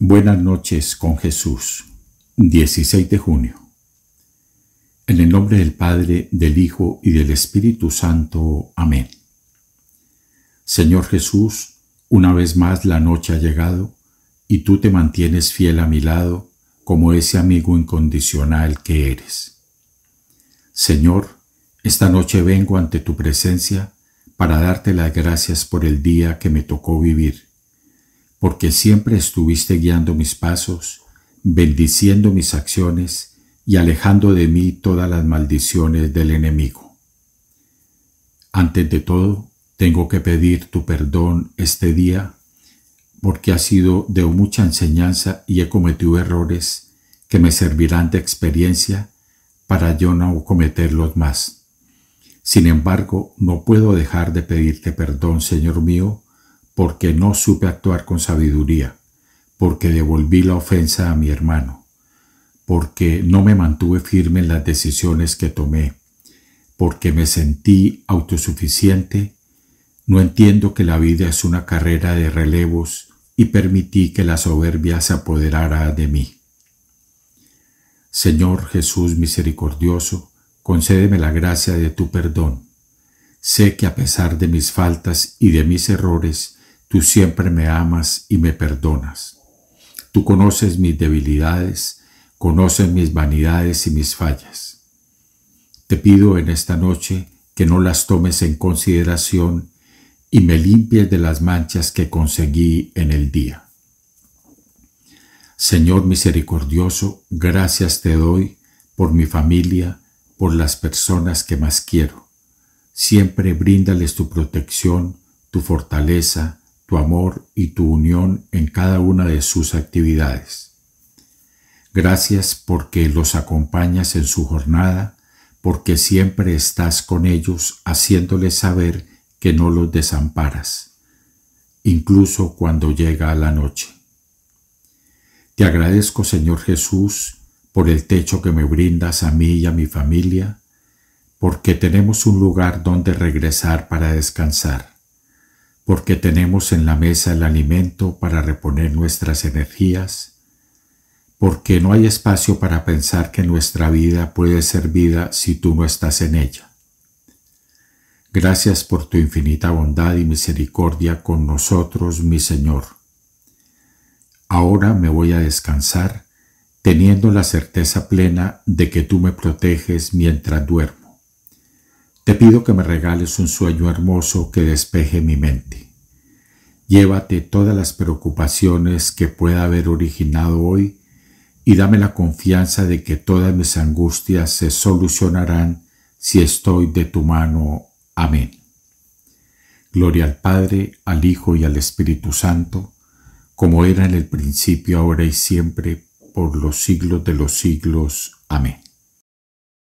Buenas noches con Jesús, 16 de junio. En el nombre del Padre, del Hijo y del Espíritu Santo. Amén. Señor Jesús, una vez más la noche ha llegado y tú te mantienes fiel a mi lado como ese amigo incondicional que eres. Señor, esta noche vengo ante tu presencia para darte las gracias por el día que me tocó vivir porque siempre estuviste guiando mis pasos, bendiciendo mis acciones y alejando de mí todas las maldiciones del enemigo. Antes de todo, tengo que pedir tu perdón este día, porque ha sido de mucha enseñanza y he cometido errores que me servirán de experiencia para yo no cometerlos más. Sin embargo, no puedo dejar de pedirte perdón, Señor mío, porque no supe actuar con sabiduría, porque devolví la ofensa a mi hermano, porque no me mantuve firme en las decisiones que tomé, porque me sentí autosuficiente, no entiendo que la vida es una carrera de relevos y permití que la soberbia se apoderara de mí. Señor Jesús misericordioso, concédeme la gracia de tu perdón. Sé que a pesar de mis faltas y de mis errores, Tú siempre me amas y me perdonas. Tú conoces mis debilidades, conoces mis vanidades y mis fallas. Te pido en esta noche que no las tomes en consideración y me limpies de las manchas que conseguí en el día. Señor misericordioso, gracias te doy por mi familia, por las personas que más quiero. Siempre bríndales tu protección, tu fortaleza, tu amor y tu unión en cada una de sus actividades. Gracias porque los acompañas en su jornada, porque siempre estás con ellos haciéndoles saber que no los desamparas, incluso cuando llega la noche. Te agradezco, Señor Jesús, por el techo que me brindas a mí y a mi familia, porque tenemos un lugar donde regresar para descansar porque tenemos en la mesa el alimento para reponer nuestras energías, porque no hay espacio para pensar que nuestra vida puede ser vida si tú no estás en ella. Gracias por tu infinita bondad y misericordia con nosotros, mi Señor. Ahora me voy a descansar, teniendo la certeza plena de que tú me proteges mientras duermo. Te pido que me regales un sueño hermoso que despeje mi mente. Llévate todas las preocupaciones que pueda haber originado hoy y dame la confianza de que todas mis angustias se solucionarán si estoy de tu mano. Amén. Gloria al Padre, al Hijo y al Espíritu Santo, como era en el principio, ahora y siempre, por los siglos de los siglos. Amén.